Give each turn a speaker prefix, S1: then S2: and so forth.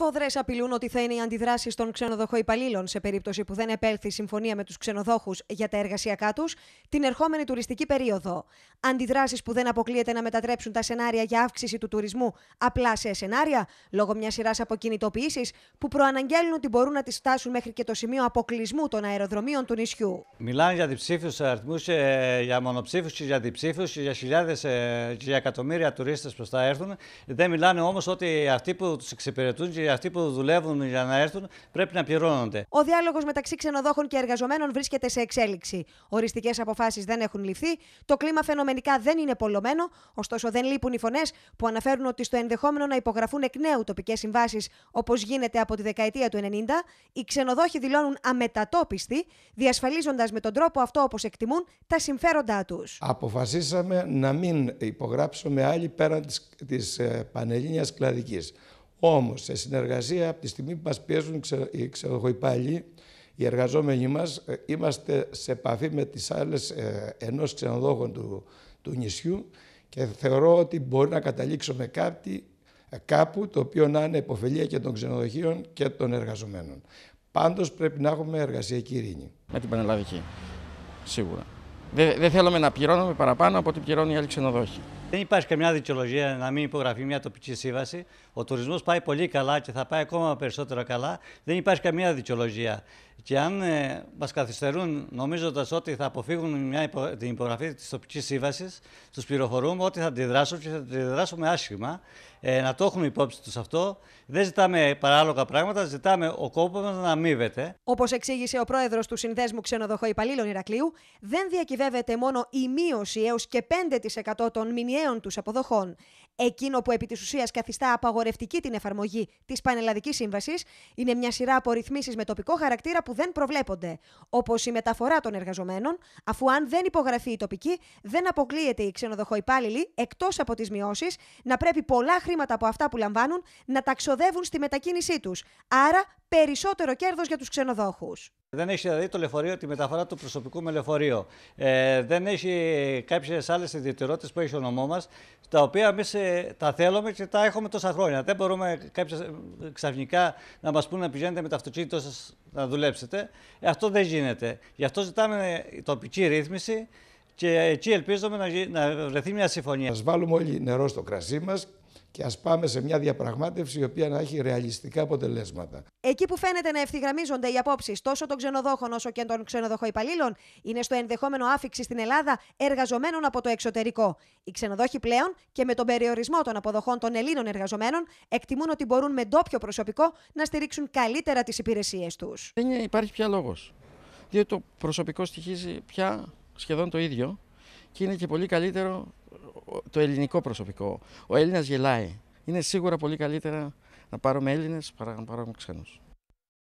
S1: Σφοδρέ απειλούν ότι θα είναι οι αντιδράσεις των υπαλλήλων σε περίπτωση που δεν επέλθει συμφωνία με τους ξενοδόχους για τα εργασιακά τους την ερχόμενη τουριστική περίοδο. Αντιδράσεις που δεν αποκλείεται να μετατρέψουν τα σενάρια για αύξηση του τουρισμού απλά σε σενάρια, λόγω μιας σειράς από κινητοποιήσει που προαναγγέλνουν ότι μπορούν να τις φτάσουν μέχρι και το σημείο αποκλεισμού των αεροδρομίων του νησιού.
S2: Μιλάνε για διψήφιους αριθμούς, ε, για μονοψήφου για διψήφιους, για χιλιάδες ε, και για εκατομμύρια τουρίστες που θα έρθουν. Δεν μιλάνε όμως ότι αυτοί που τους εξυπηρετούν αυτοί που δουλεύουν για να έρθουν πρέπει να πληρώνονται.
S1: Ο διάλογος μεταξύ ξενοδόχων και εργαζομένων βρίσκεται σε εξέλιξη. Οριστικές αποφάσεις δεν έχουν ληφθεί, το κλίμα φαινομενικά δεν είναι πολλωμένο, ωστόσο δεν λείπουν οι φωνές που αναφέρουν ότι στο ενδεχόμενο να υπογραφούν εκ νέου τοπικές συμβάσεις όπως γίνεται από τη δεκαετία του 90, οι ξενοδόχοι δηλώνουν αμετατόπιστοι, διασφαλίζοντας με τον τρόπο αυτό όπως εκτιμούν τα συμφέροντά τους.
S3: Αποφασίσαμε να μην υπογράψουμε άλλη πέραν της ε, Πανελλήνιας κλαδικής. Όμως, σε συνεργασία, από τη στιγμή που μας πιέζουν ε, οι ξενοδοχοϊπάλληλοι, οι εργαζόμενοι μας, ε, είμαστε σε επαφή με τις άλλες ενό ενός ξενοδόχων του, του νησιού και θεωρώ ότι μπορεί να καταλήξουμε κάτι ε, κάπου το οποίο να είναι υποφελία και των ξενοδοχείων και των εργαζομένων. Πάντως πρέπει να έχουμε εργασιακή ειρήνη. Με την Πανελλαδική, σίγουρα. Δεν, δεν θέλουμε να πληρώνουμε παραπάνω από ό,τι πληρώνουν οι άλλοι ξενοδόχοι.
S2: Δεν υπάρχει καμιά δικαιολογία να μην υπογραφεί μια τοπική σύμβαση. Ο τουρισμός πάει πολύ καλά και θα πάει ακόμα περισσότερο καλά. Δεν υπάρχει καμία δικαιολογία. Και αν ε, μας καθυστερούν νομίζοντας ότι θα αποφύγουν μια υπο... την υπογραφή της τοπικής σύμβασης, τους πληροφορούμε ότι θα αντιδράσουν και θα αντιδράσουμε άσχημα. Ε, να το έχουμε υπόψη τους αυτό. Δεν ζητάμε παράλογα πράγματα, ζητάμε ο κόπος μας να αμείβεται.
S1: Όπως εξήγησε ο πρόεδρος του Συνδέσμου Ξενοδοχοϊπαλλήλων Ηρακλείου, δεν διακυβεύεται μόνο η μείωση έως και 5% των μηνιαίων τους αποδοχών. Εκείνο που επί της ουσίας καθιστά απαγορευτική την εφαρμογή της Πανελλαδικής Σύμβασης είναι μια σειρά από ρυθμίσει με τοπικό χαρακτήρα που δεν προβλέπονται, όπως η μεταφορά των εργαζομένων, αφού αν δεν υπογραφεί η τοπική, δεν αποκλείεται οι ξενοδοχοϊπάλληλοι, εκτός από τις μειώσεις, να πρέπει πολλά χρήματα από αυτά που λαμβάνουν να τα ξοδεύουν στη μετακίνησή τους. Άρα περισσότερο κέρδος για τους ξενοδόχους.
S2: Δεν έχει δηλαδή το λεωφορείο τη μεταφορά του προσωπικού με λεωφορείο. Ε, δεν έχει κάποιες άλλες ιδιαιτερότητες που έχει ο νομός μας, τα οποία εμείς ε, τα θέλουμε και τα έχουμε τόσα χρόνια. Δεν μπορούμε κάποιες, ε, ξαφνικά να μας πούνε να πηγαίνετε με το αυτοκίνητό σας να δουλέψετε. Ε, αυτό δεν γίνεται. Γι' αυτό ζητάμε τοπική ρύθμιση και εκεί ελπίζουμε να, να βρεθεί μια συμφωνία. Ας βάλουμε όλοι
S3: νερό στο κρασί μας και ας πάμε σε μια διαπραγμάτευση η οποία να έχει ρεαλιστικά αποτελέσματα.
S1: Εκεί που φαίνεται να ευθυγραμμίζονται οι απόψεις τόσο των ξενοδόχων όσο και των ξενοδοχοϊπαλλήλων είναι στο ενδεχόμενο άφηξη στην Ελλάδα εργαζομένων από το εξωτερικό. Οι ξενοδόχοι πλέον και με τον περιορισμό των αποδοχών των Ελλήνων εργαζομένων εκτιμούν ότι μπορούν με ντόπιο προσωπικό να στηρίξουν καλύτερα τις υπηρεσίες τους.
S3: Δεν υπάρχει πια λόγος. Διότι το προσωπικό στοιχίζει πια σχεδόν το ίδιο και είναι και πολύ καλύτερο το ελληνικό προσωπικό. Ο Έλληνας γελάει. Είναι σίγουρα πολύ καλύτερα να πάρουμε Έλληνες παρά να πάρουμε ξένους.